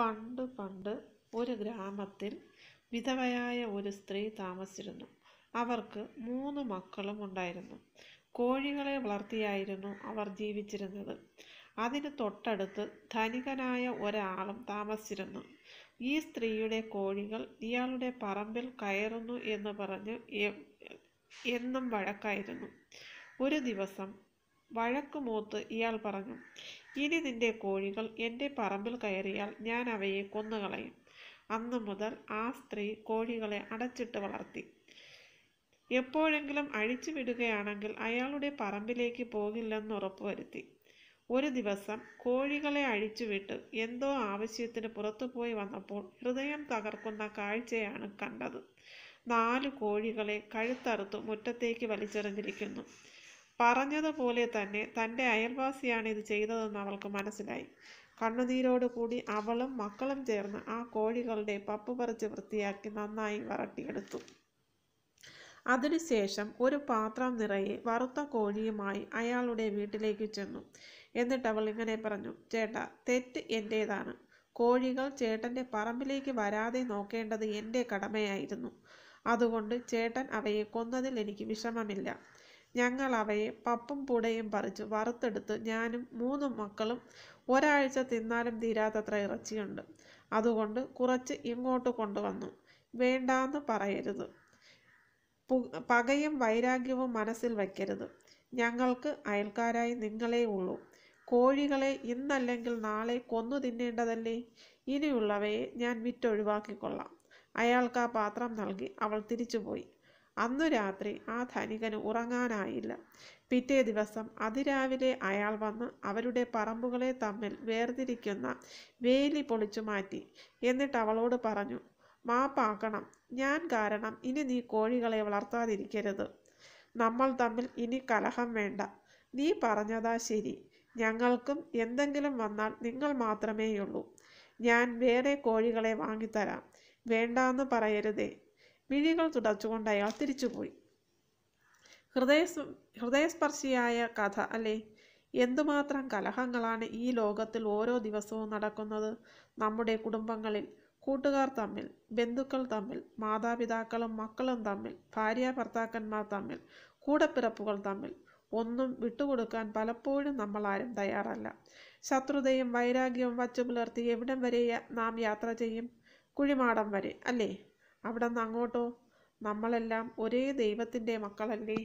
പണ്ട് പണ്ട് ഒരു ഗ്രാമത്തിൽ വിധവയായ ഒരു സ്ത്രീ താമസിച്ചിരുന്നു അവർക്ക് മൂന്ന് മക്കളും ഉണ്ടായിരുന്നു കോഴികളെ വളർത്തിയായിരുന്നു അവർ ജീവിച്ചിരുന്നത് അതിന് തൊട്ടടുത്ത് ധനികനായ ഒരാളും താമസിച്ചിരുന്നു ഈ സ്ത്രീയുടെ കോഴികൾ ഇയാളുടെ പറമ്പിൽ കയറുന്നു എന്ന് പറഞ്ഞ് എന്നും വഴക്കായിരുന്നു ഒരു ദിവസം വഴക്കുമൂത്ത് ഇയാൾ പറഞ്ഞു ഇനി നിന്റെ കോഴികൾ എൻ്റെ പറമ്പിൽ കയറിയാൽ ഞാൻ അവയെ കൊന്നുകളയും അന്നു മുതൽ ആ സ്ത്രീ കോഴികളെ അടച്ചിട്ട് വളർത്തി എപ്പോഴെങ്കിലും അഴിച്ചു വിടുകയാണെങ്കിൽ അയാളുടെ പറമ്പിലേക്ക് പോകില്ലെന്ന് ഉറപ്പുവരുത്തി ഒരു ദിവസം കോഴികളെ അഴിച്ചുവിട്ട് എന്തോ ആവശ്യത്തിന് പുറത്തുപോയി വന്നപ്പോൾ ഹൃദയം തകർക്കുന്ന കാഴ്ചയാണ് കണ്ടത് നാല് കോഴികളെ കഴുത്തറുത്ത് മുറ്റത്തേക്ക് വലിച്ചെറിഞ്ഞിരിക്കുന്നു പറഞ്ഞതുപോലെ തന്നെ തൻ്റെ അയൽവാസിയാണ് ഇത് ചെയ്തതെന്ന് അവൾക്ക് മനസ്സിലായി കണ്ണുനീരോടുകൂടി അവളും മക്കളും ചേർന്ന് ആ കോഴികളുടെ പപ്പ് പറിച്ച് വൃത്തിയാക്കി നന്നായി വരട്ടിയെടുത്തു അതിനുശേഷം ഒരു പാത്രം നിറയെ വറുത്ത കോഴിയുമായി അയാളുടെ വീട്ടിലേക്ക് ചെന്നു എന്നിട്ട് അവൾ ഇങ്ങനെ പറഞ്ഞു ചേട്ടാ തെറ്റ് എൻ്റേതാണ് കോഴികൾ ചേട്ടൻ്റെ പറമ്പിലേക്ക് വരാതെ നോക്കേണ്ടത് എൻ്റെ കടമയായിരുന്നു അതുകൊണ്ട് ചേട്ടൻ അവയെ കൊന്നതിൽ എനിക്ക് വിഷമമില്ല ഞങ്ങൾ അവയെ പപ്പും പുടയും പറിച്ച് വറുത്തെടുത്ത് ഞാനും മൂന്ന് മക്കളും ഒരാഴ്ച തിന്നാലും തീരാത്തത്ര ഇറച്ചിയുണ്ട് അതുകൊണ്ട് കുറച്ച് ഇങ്ങോട്ട് കൊണ്ടുവന്നു വേണ്ടാന്ന് പറയരുത് പകയും വൈരാഗ്യവും മനസ്സിൽ വയ്ക്കരുത് ഞങ്ങൾക്ക് അയൽക്കാരായി നിങ്ങളേ ഉള്ളൂ കോഴികളെ ഇന്നല്ലെങ്കിൽ നാളെ കൊന്നു തിന്നേണ്ടതല്ലേ ഇനിയുള്ളവയെ ഞാൻ വിറ്റൊഴിവാക്കിക്കൊള്ളാം അയാൾക്ക് ആ പാത്രം നൽകി അവൾ തിരിച്ചുപോയി അന്നു രാത്രി ആ ധനികന് ഉറങ്ങാനായില്ല പിറ്റേ ദിവസം അതിരാവിലെ അയാൾ വന്ന് അവരുടെ പറമ്പുകളെ തമ്മിൽ വേർതിരിക്കുന്ന വേലി പൊളിച്ചു മാറ്റി എന്നിട്ട് അവളോട് പറഞ്ഞു മാപ്പാക്കണം ഞാൻ കാരണം ഇനി നീ കോഴികളെ വളർത്താതിരിക്കരുത് നമ്മൾ തമ്മിൽ ഇനി കലഹം വേണ്ട നീ പറഞ്ഞതാ ശരി ഞങ്ങൾക്കും എന്തെങ്കിലും വന്നാൽ നിങ്ങൾ മാത്രമേയുള്ളൂ ഞാൻ വേറെ കോഴികളെ വാങ്ങിത്തരാം വേണ്ടാന്ന് പറയരുതേ വിഴികൾ തുടച്ചുകൊണ്ട് അയാൾ തിരിച്ചുപോയി ഹൃദയ ഹൃദയസ്പർശിയായ കഥ അല്ലേ എന്തുമാത്രം കലഹങ്ങളാണ് ഈ ലോകത്തിൽ ഓരോ ദിവസവും നടക്കുന്നത് നമ്മുടെ കുടുംബങ്ങളിൽ കൂട്ടുകാർ തമ്മിൽ ബന്ധുക്കൾ തമ്മിൽ മാതാപിതാക്കളും മക്കളും തമ്മിൽ ഭാര്യ ഭർത്താക്കന്മാർ തമ്മിൽ കൂടപ്പിറപ്പുകൾ തമ്മിൽ ഒന്നും വിട്ടുകൊടുക്കാൻ പലപ്പോഴും നമ്മൾ ആരും തയ്യാറല്ല ശത്രുതയും വൈരാഗ്യവും വച്ചു പുലർത്തി എവിടം വരെ നാം യാത്ര ചെയ്യും കുഴിമാടം വരെ അല്ലേ അവിടെ നിന്ന് അങ്ങോട്ടോ നമ്മളെല്ലാം ഒരേ ദൈവത്തിൻ്റെ മക്കളല്ലേ